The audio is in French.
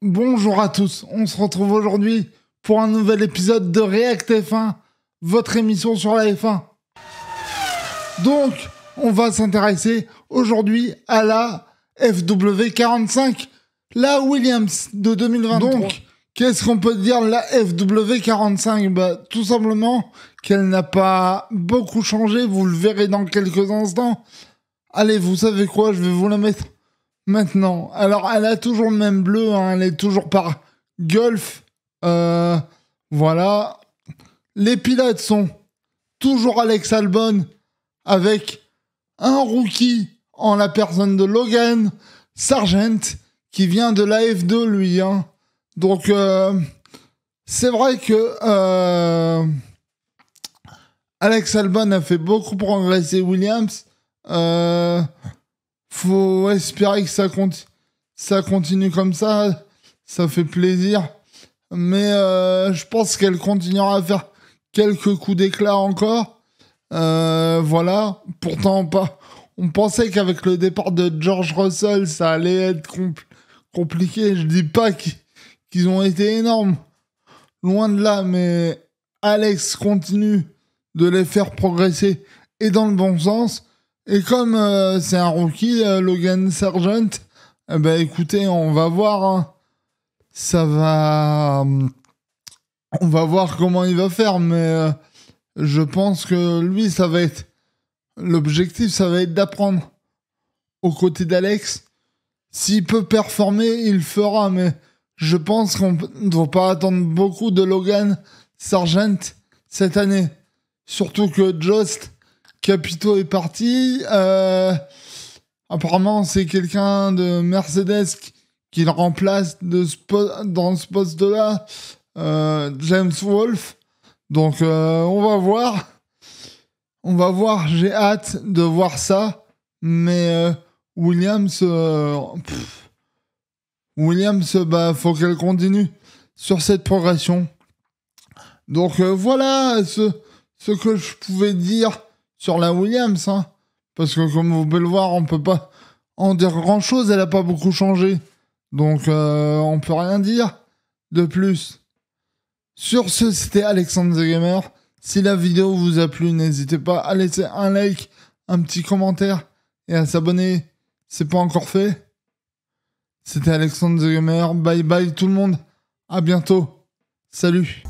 Bonjour à tous, on se retrouve aujourd'hui pour un nouvel épisode de React F1, votre émission sur la F1. Donc, on va s'intéresser aujourd'hui à la FW45, la Williams de 2023. Donc, qu'est-ce qu'on peut dire de la FW45 bah, Tout simplement qu'elle n'a pas beaucoup changé, vous le verrez dans quelques instants. Allez, vous savez quoi, je vais vous la mettre maintenant. Alors, elle a toujours le même bleu, hein, elle est toujours par golf. Euh, voilà. Les pilotes sont toujours Alex Albon avec un rookie en la personne de Logan Sargent qui vient de la F2 lui. Hein. Donc euh, c'est vrai que euh, Alex Albon a fait beaucoup progresser Williams faut espérer que ça, continue comme ça. Ça fait plaisir. Mais euh, je pense qu'elle continuera à faire quelques coups d'éclat encore. Euh, voilà. Pourtant, pas. On pensait qu'avec le départ de George Russell, ça allait être compliqué. Je dis pas qu'ils ont été énormes. Loin de là, mais Alex continue de les faire progresser et dans le bon sens. Et comme euh, c'est un rookie, euh, Logan Sargent, eh ben, écoutez, on va voir. Hein. Ça va. On va voir comment il va faire, mais euh, je pense que lui, ça va être. L'objectif, ça va être d'apprendre aux côtés d'Alex. S'il peut performer, il fera, mais je pense qu'on ne va pas attendre beaucoup de Logan Sargent cette année. Surtout que Jost Capito est parti. Euh, apparemment, c'est quelqu'un de Mercedes qui le remplace dans ce poste-là, euh, James Wolf. Donc, euh, on va voir. On va voir. J'ai hâte de voir ça. Mais Williams, Williams, bah, faut qu'elle continue sur cette progression. Donc voilà ce que je pouvais dire sur la Williams, hein, parce que comme vous pouvez le voir, on peut pas en dire grand chose, elle n'a pas beaucoup changé. Donc on euh, on peut rien dire de plus. Sur ce, c'était Alexandre The Gamer. Si la vidéo vous a plu, n'hésitez pas à laisser un like, un petit commentaire et à s'abonner. C'est pas encore fait. C'était Alexandre The Gamer. Bye bye tout le monde. À bientôt. Salut.